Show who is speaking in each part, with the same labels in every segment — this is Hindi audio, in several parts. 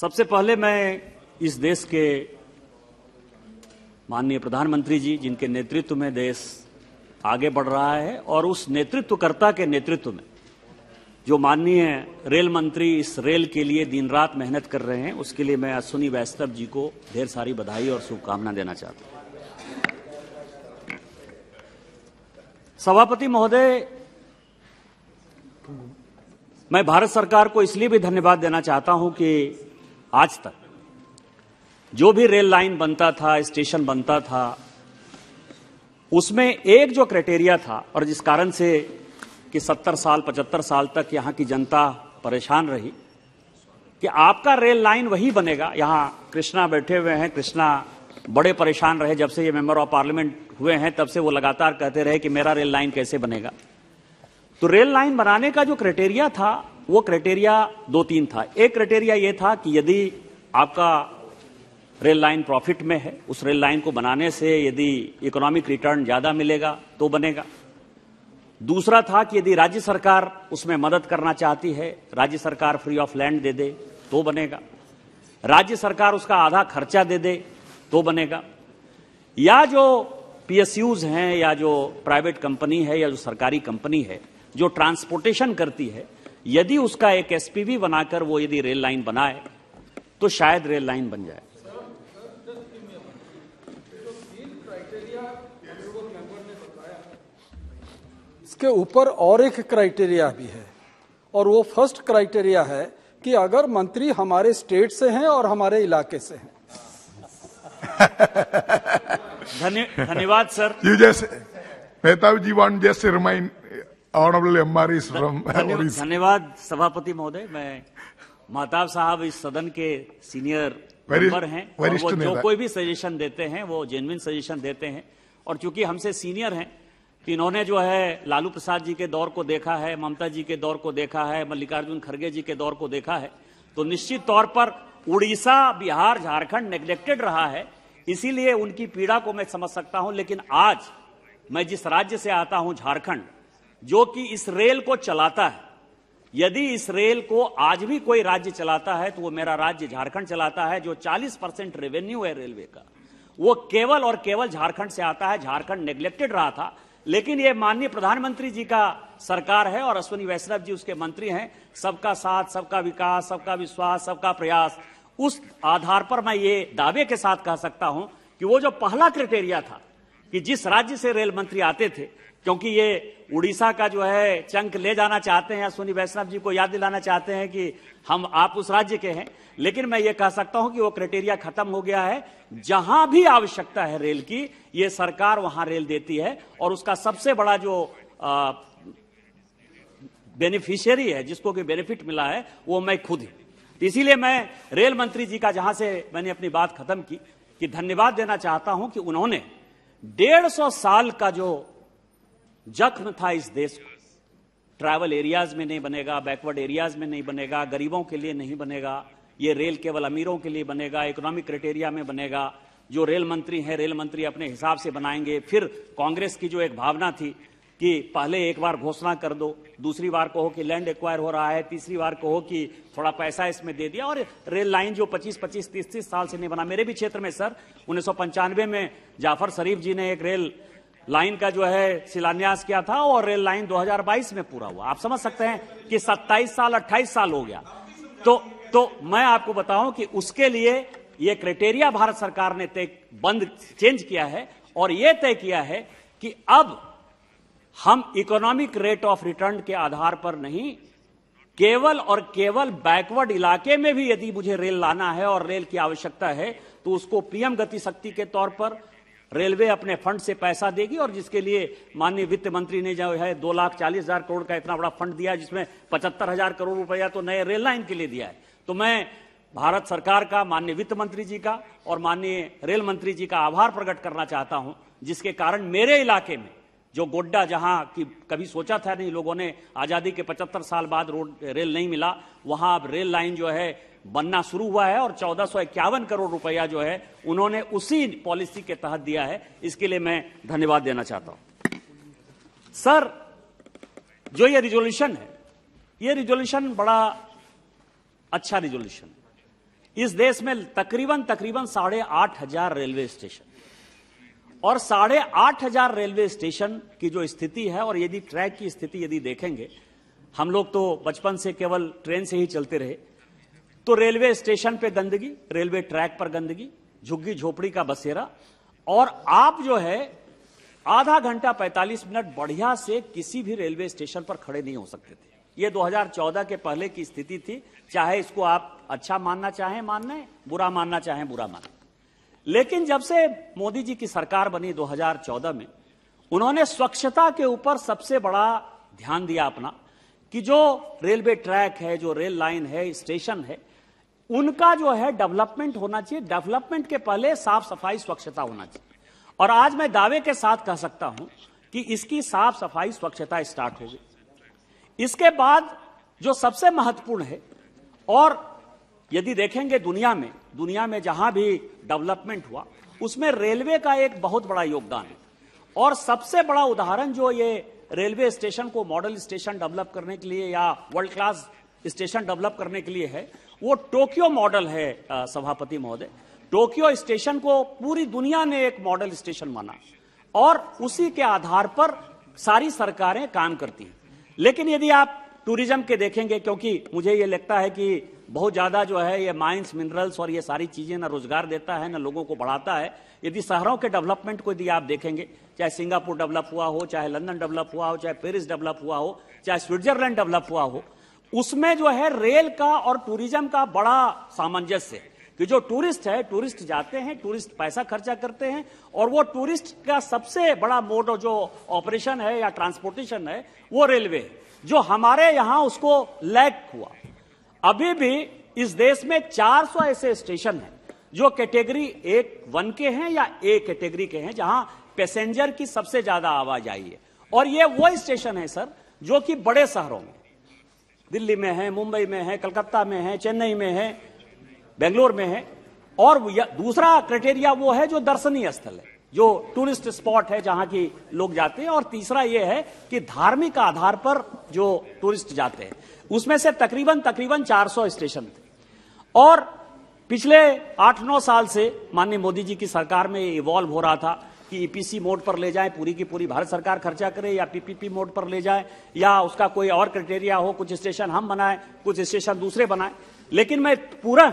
Speaker 1: सबसे पहले मैं इस देश के माननीय प्रधानमंत्री जी जिनके नेतृत्व में देश आगे बढ़ रहा है और उस नेतृत्वकर्ता के नेतृत्व में जो माननीय रेल मंत्री इस रेल के लिए दिन रात मेहनत कर रहे हैं उसके लिए मैं अश्विनी वैष्णव जी को ढेर सारी बधाई और शुभकामना देना चाहता हूं सभापति महोदय मैं भारत सरकार को इसलिए भी धन्यवाद देना चाहता हूं कि आज तक जो भी रेल लाइन बनता था स्टेशन बनता था उसमें एक जो क्राइटेरिया था और जिस कारण से कि 70 साल 75 साल तक यहाँ की जनता परेशान रही कि आपका रेल लाइन वही बनेगा यहाँ कृष्णा बैठे हुए हैं कृष्णा बड़े परेशान रहे जब से ये मेंबर ऑफ पार्लियामेंट हुए हैं तब से वो लगातार कहते रहे कि मेरा रेल लाइन कैसे बनेगा तो रेल लाइन बनाने का जो क्राइटेरिया था वो क्राइटेरिया दो तीन था एक क्राइटेरिया ये था कि यदि आपका रेल लाइन प्रॉफिट में है उस रेल लाइन को बनाने से यदि इकोनॉमिक रिटर्न ज्यादा मिलेगा तो बनेगा दूसरा था कि यदि राज्य सरकार उसमें मदद करना चाहती है राज्य सरकार फ्री ऑफ लैंड दे दे तो बनेगा राज्य सरकार उसका आधा खर्चा दे दे तो बनेगा या जो पीएसयूज हैं या जो प्राइवेट कंपनी है या जो सरकारी कंपनी है जो ट्रांसपोर्टेशन करती है यदि उसका एक एसपीवी बनाकर वो यदि रेल लाइन बनाए तो शायद रेल लाइन बन जाए इसके ऊपर और एक क्राइटेरिया भी है और वो फर्स्ट क्राइटेरिया है कि अगर मंत्री हमारे स्टेट से हैं और हमारे इलाके से हैं धन्यवाद सर यू जैसे मेहताब जी वांट जैसे रिमाइंड ऑनरेबल एम आर धन्यवाद सभापति महोदय मैं माताब साहब इस सदन के सीनियर मेंबर हैं और वो जो कोई भी सजेशन देते हैं वो जेनविन सजेशन देते हैं और चूंकि हमसे सीनियर हैं तो इन्होंने जो है लालू प्रसाद जी के दौर को देखा है ममता जी के दौर को देखा है मल्लिकार्जुन खड़गे जी के दौर को देखा है तो निश्चित तौर पर उड़ीसा बिहार झारखंड नेग्लेक्टेड रहा है इसीलिए उनकी पीड़ा को मैं समझ सकता हूं लेकिन आज मैं जिस राज्य से आता हूं झारखंड जो कि इस रेल को चलाता है यदि इस रेल को आज भी कोई राज्य चलाता है तो वो मेरा राज्य झारखंड चलाता है जो 40 परसेंट रेवेन्यू है रेलवे का वो केवल और केवल झारखंड से आता है झारखंड नेग्लेक्टेड रहा था लेकिन ये माननीय प्रधानमंत्री जी का सरकार है और अश्विनी वैष्णव जी उसके मंत्री हैं सबका साथ सबका विकास सबका विश्वास सबका प्रयास उस आधार पर मैं ये दावे के साथ कह सकता हूं कि वो जो पहला क्रिटेरिया था कि जिस राज्य से रेल मंत्री आते थे क्योंकि ये उड़ीसा का जो है चंक ले जाना चाहते हैं सुनी सोनी वैष्णव जी को याद दिलाना चाहते हैं कि हम आप उस राज्य के हैं लेकिन मैं ये कह सकता हूं कि वो क्राइटेरिया खत्म हो गया है जहां भी आवश्यकता है रेल की ये सरकार वहां रेल देती है और उसका सबसे बड़ा जो बेनिफिशियरी है जिसको कि बेनिफिट मिला है वो मैं खुद ही इसीलिए मैं रेल मंत्री जी का जहां से मैंने अपनी बात खत्म की कि धन्यवाद देना चाहता हूं कि उन्होंने डेढ़ सौ साल का जो जख्म था इस देश को ट्रैवल एरियाज में नहीं बनेगा बैकवर्ड एरियाज में नहीं बनेगा गरीबों के लिए नहीं बनेगा ये रेल केवल अमीरों के लिए बनेगा इकोनॉमिक क्राइटेरिया में बनेगा जो रेल मंत्री हैं रेल मंत्री अपने हिसाब से बनाएंगे फिर कांग्रेस की जो एक भावना थी कि पहले एक बार घोषणा कर दो दूसरी बार कहो कि लैंड एक्वायर हो रहा है तीसरी बार कहो कि थोड़ा पैसा इसमें दे दिया और रेल लाइन जो 25 25 30 30 साल से नहीं बना मेरे भी क्षेत्र में सर उन्नीस में जाफर शरीफ जी ने एक रेल लाइन का जो है शिलान्यास किया था और रेल लाइन 2022 में पूरा हुआ आप समझ सकते हैं कि 27 साल 28 साल हो गया तो तो मैं आपको बताऊं कि उसके लिए ये क्राइटेरिया भारत सरकार ने तय बंद चेंज किया है और यह तय किया है कि अब हम इकोनॉमिक रेट ऑफ रिटर्न के आधार पर नहीं केवल और केवल बैकवर्ड इलाके में भी यदि मुझे रेल लाना है और रेल की आवश्यकता है तो उसको पीएम गति शक्ति के तौर पर रेलवे अपने फंड से पैसा देगी और जिसके लिए माननीय वित्त मंत्री ने जो है दो लाख चालीस हजार करोड़ का इतना बड़ा फंड दिया जिसमें पचहत्तर हजार करोड़ रुपया तो नए रेल लाइन के लिए दिया है तो मैं भारत सरकार का माननीय वित्त मंत्री जी का और माननीय रेल मंत्री जी का आभार प्रकट करना चाहता हूं जिसके कारण मेरे इलाके में जो गोड्डा जहां की कभी सोचा था नहीं लोगों ने आज़ादी के पचहत्तर साल बाद रोड रेल नहीं मिला वहां अब रेल लाइन जो है बनना शुरू हुआ है और चौदह करोड़ रुपया जो है उन्होंने उसी पॉलिसी के तहत दिया है इसके लिए मैं धन्यवाद देना चाहता हूं सर जो ये रिजोल्यूशन है ये रिजोल्यूशन बड़ा अच्छा रिजोल्यूशन इस देश में तकरीबन तकरीबन साढ़े आठ हजार रेलवे स्टेशन और साढ़े आठ हजार रेलवे स्टेशन की जो स्थिति है और यदि ट्रैक की स्थिति यदि देखेंगे हम लोग तो बचपन से केवल ट्रेन से ही चलते रहे तो रेलवे स्टेशन पे गंदगी रेलवे ट्रैक पर गंदगी झुग्गी झोपड़ी का बसेरा और आप जो है आधा घंटा 45 मिनट बढ़िया से किसी भी रेलवे स्टेशन पर खड़े नहीं हो सकते थे ये 2014 के पहले की स्थिति थी चाहे इसको आप अच्छा मानना चाहें मानना है बुरा मानना चाहें बुरा मानना लेकिन जब से मोदी जी की सरकार बनी 2014 में उन्होंने स्वच्छता के ऊपर सबसे बड़ा ध्यान दिया अपना कि जो रेलवे ट्रैक है जो रेल लाइन है स्टेशन है उनका जो है डेवलपमेंट होना चाहिए डेवलपमेंट के पहले साफ सफाई स्वच्छता होना चाहिए और आज मैं दावे के साथ कह सकता हूं कि इसकी साफ सफाई स्वच्छता स्टार्ट हो गई इसके बाद जो सबसे महत्वपूर्ण है और यदि देखेंगे दुनिया में दुनिया में जहां भी डेवलपमेंट हुआ उसमें रेलवे का एक बहुत बड़ा योगदान है और सबसे बड़ा उदाहरण जो ये रेलवे स्टेशन को मॉडल स्टेशन डेवलप करने के लिए या वर्ल्ड क्लास स्टेशन डेवलप करने के लिए है वो टोक्यो मॉडल है सभापति महोदय टोक्यो स्टेशन को पूरी दुनिया ने एक मॉडल स्टेशन माना और उसी के आधार पर सारी सरकारें काम करती हैं लेकिन यदि आप टूरिज्म के देखेंगे क्योंकि मुझे ये लगता है कि बहुत ज़्यादा जो है ये माइंस मिनरल्स और ये सारी चीज़ें ना रोजगार देता है ना लोगों को बढ़ाता है यदि शहरों के डेवलपमेंट को यदि आप देखेंगे चाहे सिंगापुर डेवलप हुआ हो चाहे लंदन डेवलप हुआ हो चाहे पेरिस डेवलप हुआ हो चाहे स्विट्जरलैंड डेवलप हुआ हो उसमें जो है रेल का और टूरिज्म का बड़ा सामंजस्य है कि जो टूरिस्ट है टूरिस्ट जाते हैं टूरिस्ट पैसा खर्चा करते हैं और वो टूरिस्ट का सबसे बड़ा मोड जो ऑपरेशन है या ट्रांसपोर्टेशन है वो रेलवे जो हमारे यहां उसको लैक हुआ अभी भी इस देश में 400 ऐसे स्टेशन हैं जो कैटेगरी एक वन के हैं या ए कैटेगरी के हैं जहां पैसेंजर की सबसे ज्यादा आवाज आई है और ये वो स्टेशन है सर जो कि बड़े शहरों में दिल्ली में है मुंबई में है कलकत्ता में है चेन्नई में है बेंगलोर में है और दूसरा क्राइटेरिया वो है जो दर्शनीय स्थल है जो टूरिस्ट स्पॉट है जहां की लोग जाते हैं और तीसरा ये है कि धार्मिक आधार पर जो टूरिस्ट जाते हैं उसमें से तकरीबन तकरीबन 400 स्टेशन थे और पिछले आठ नौ साल से माननीय मोदी जी की सरकार में इवॉल्व हो रहा था कि ईपीसी e मोड पर ले जाए पूरी की पूरी भारत सरकार खर्चा करे या पीपीपी मोड पर ले जाए या उसका कोई और क्राइटेरिया हो कुछ स्टेशन हम बनाए कुछ स्टेशन दूसरे बनाए लेकिन मैं पूरा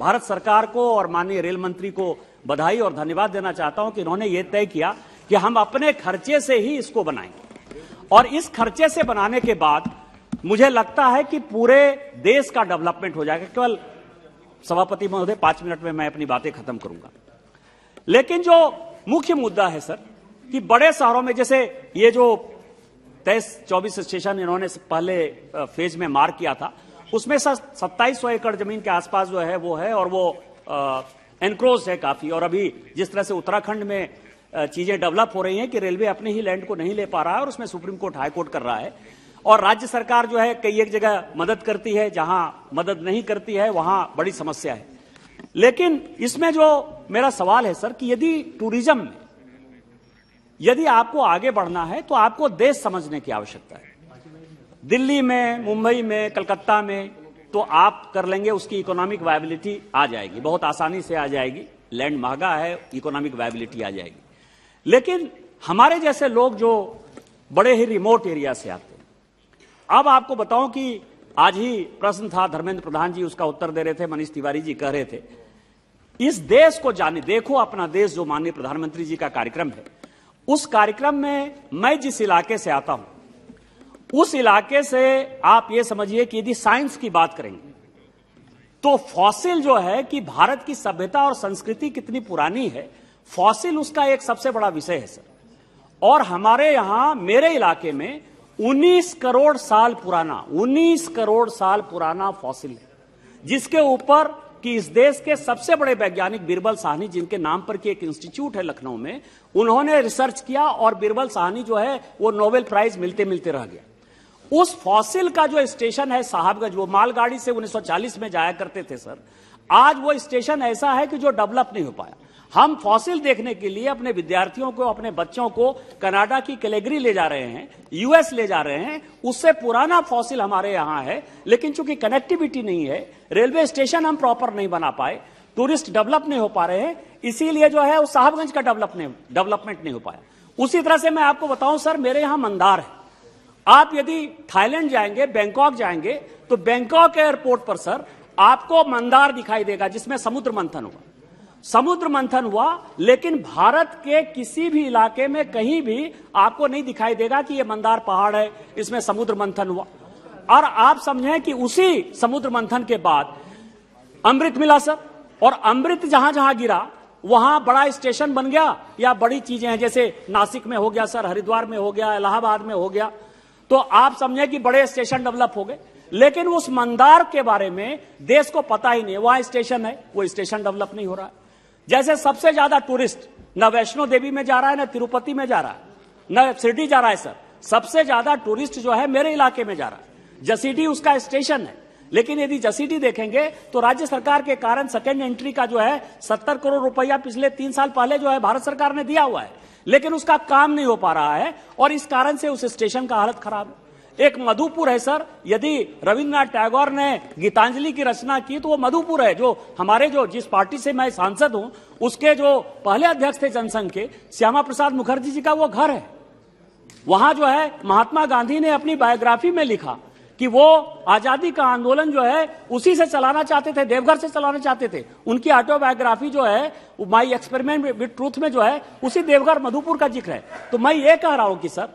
Speaker 1: भारत सरकार को और माननीय रेल मंत्री को बधाई और धन्यवाद देना चाहता हूं कि उन्होंने ये तय किया कि हम अपने खर्चे से ही इसको बनाएंगे और इस खर्चे से बनाने के बाद मुझे लगता है कि पूरे देश का डेवलपमेंट हो जाएगा केवल सभापति महोदय पांच मिनट में मैं अपनी बातें खत्म करूंगा लेकिन जो मुख्य मुद्दा है सर कि बड़े शहरों में जैसे ये जो तेईस चौबीस स्टेशन इन्होंने पहले फेज में मार किया था उसमें सर सत्ताईस सौ एकड़ जमीन के आसपास जो है वो है और वो एनक्रोज है काफी और अभी जिस तरह से उत्तराखंड में चीजें डेवलप हो रही हैं कि रेलवे अपने ही लैंड को नहीं ले पा रहा है और उसमें सुप्रीम कोर्ट हाईकोर्ट कर रहा है और राज्य सरकार जो है कई एक जगह मदद करती है जहां मदद नहीं करती है वहां बड़ी समस्या है लेकिन इसमें जो मेरा सवाल है सर कि यदि टूरिज्म में यदि आपको आगे बढ़ना है तो आपको देश समझने की आवश्यकता है दिल्ली में मुंबई में कलकत्ता में तो आप कर लेंगे उसकी इकोनॉमिक वायबिलिटी आ जाएगी बहुत आसानी से आ जाएगी लैंड महंगा है इकोनॉमिक वायबिलिटी आ जाएगी लेकिन हमारे जैसे लोग जो बड़े ही रिमोट एरिया से आते हैं अब आपको बताऊं कि आज ही प्रश्न था धर्मेंद्र प्रधान जी उसका उत्तर दे रहे थे मनीष तिवारी जी कह रहे थे इस देश को जाने देखो अपना देश जो माननीय प्रधानमंत्री जी का कार्यक्रम है उस कार्यक्रम में मैं जिस इलाके से आता हूं उस इलाके से आप ये समझिए कि यदि साइंस की बात करेंगे तो फॉसिल जो है कि भारत की सभ्यता और संस्कृति कितनी पुरानी है फॉसिल उसका एक सबसे बड़ा विषय है सर और हमारे यहां मेरे इलाके में 19 करोड़ साल पुराना 19 करोड़ साल पुराना फॉसिल है जिसके ऊपर कि इस देश के सबसे बड़े वैज्ञानिक बीरबल साहनी जिनके नाम पर की एक इंस्टीट्यूट है लखनऊ में उन्होंने रिसर्च किया और बीरबल साहनी जो है वो नोबेल प्राइज मिलते मिलते रह गया उस फॉसिल का जो स्टेशन है साहबगंज वो मालगाड़ी से 1940 में जाया करते थे सर आज वो स्टेशन ऐसा है कि जो डेवलप नहीं हो पाया हम फॉसिल देखने के लिए अपने विद्यार्थियों को अपने बच्चों को कनाडा की कैलेगरी ले जा रहे हैं यूएस ले जा रहे हैं उससे पुराना फॉसिल हमारे यहां है लेकिन चूंकि कनेक्टिविटी नहीं है रेलवे स्टेशन हम प्रॉपर नहीं बना पाए टूरिस्ट डेवलप नहीं हो पा रहे हैं इसीलिए जो है वो साहबगंज का डेवलप नहीं डेवलपमेंट नहीं हो पाया उसी तरह से मैं आपको बताऊं सर मेरे यहां मंदार है आप यदि थाईलैंड जाएंगे बैंकॉक जाएंगे तो बैंकॉक एयरपोर्ट पर सर आपको मंदार दिखाई देगा जिसमें समुद्र मंथन होगा समुद्र मंथन हुआ लेकिन भारत के किसी भी इलाके में कहीं भी आपको नहीं दिखाई देगा कि ये मंदार पहाड़ है इसमें समुद्र मंथन हुआ और आप समझें कि उसी समुद्र मंथन के बाद अमृत मिला सर और अमृत जहां जहां गिरा वहां बड़ा स्टेशन बन गया या बड़ी चीजें हैं जैसे नासिक में हो गया सर हरिद्वार में हो गया इलाहाबाद में हो गया तो आप समझे कि बड़े स्टेशन डेवलप हो गए लेकिन उस मंदार के बारे में देश को पता ही नहीं वहां स्टेशन है वो स्टेशन डेवलप नहीं हो रहा है जैसे सबसे ज्यादा टूरिस्ट न वैष्णो देवी में जा रहा है न तिरुपति में जा रहा है न सिडी जा रहा है सर सबसे ज्यादा टूरिस्ट जो है मेरे इलाके में जा रहा है जसीडी उसका स्टेशन है लेकिन यदि जसीडी देखेंगे तो राज्य सरकार के कारण सेकेंड एंट्री का जो है सत्तर करोड़ रुपया पिछले तीन साल पहले जो है भारत सरकार ने दिया हुआ है लेकिन उसका काम नहीं हो पा रहा है और इस कारण से उस स्टेशन का हालत खराब है एक मधुपुर है सर यदि रविन्द्रनाथ टैगोर ने गीतांजलि की रचना की तो वो मधुपुर है जो हमारे जो जिस पार्टी से मैं सांसद हूं उसके जो पहले अध्यक्ष थे जनसंघ के श्यामा प्रसाद मुखर्जी जी का वो घर है वहां जो है महात्मा गांधी ने अपनी बायोग्राफी में लिखा कि वो आजादी का आंदोलन जो है उसी से चलाना चाहते थे देवघर से चलाना चाहते थे उनकी ऑटोबायोग्राफी जो है माई एक्सपेरिमेंट विद ट्रूथ में जो है उसी देवघर मधुपुर का जिक्र है तो मैं ये कह रहा हूं कि सर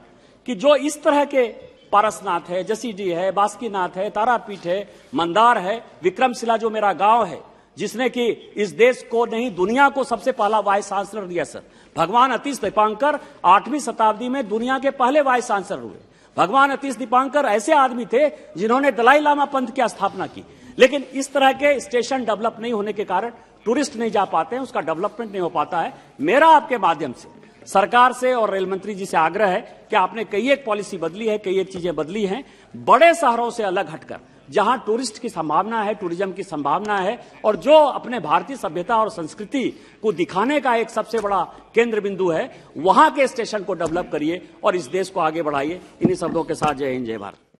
Speaker 1: कि जो इस तरह के पारसनाथ है जसीडी है बासुकीनाथ है तारापीठ है मंदार है विक्रमशिला जो मेरा गांव है जिसने कि इस देश को नहीं दुनिया को सबसे पहला वाइस चांसलर दिया सर भगवान अतीश दीपांकर आठवीं शताब्दी में दुनिया के पहले वाइस चांसलर हुए भगवान अतीश दीपांकर ऐसे आदमी थे जिन्होंने दलाई लामा पंथ की स्थापना की लेकिन इस तरह के स्टेशन डेवलप नहीं होने के कारण टूरिस्ट नहीं जा पाते हैं उसका डेवलपमेंट नहीं हो पाता है मेरा आपके माध्यम से सरकार से और रेल मंत्री जी से आग्रह है कि आपने कई एक पॉलिसी बदली है कई एक चीजें बदली हैं बड़े शहरों से अलग हटकर जहां टूरिस्ट की संभावना है टूरिज्म की संभावना है और जो अपने भारतीय सभ्यता और संस्कृति को दिखाने का एक सबसे बड़ा केंद्र बिंदु है वहां के स्टेशन को डेवलप करिए और इस देश को आगे बढ़ाइए इन्हीं शब्दों के साथ जय हिंद जय भारत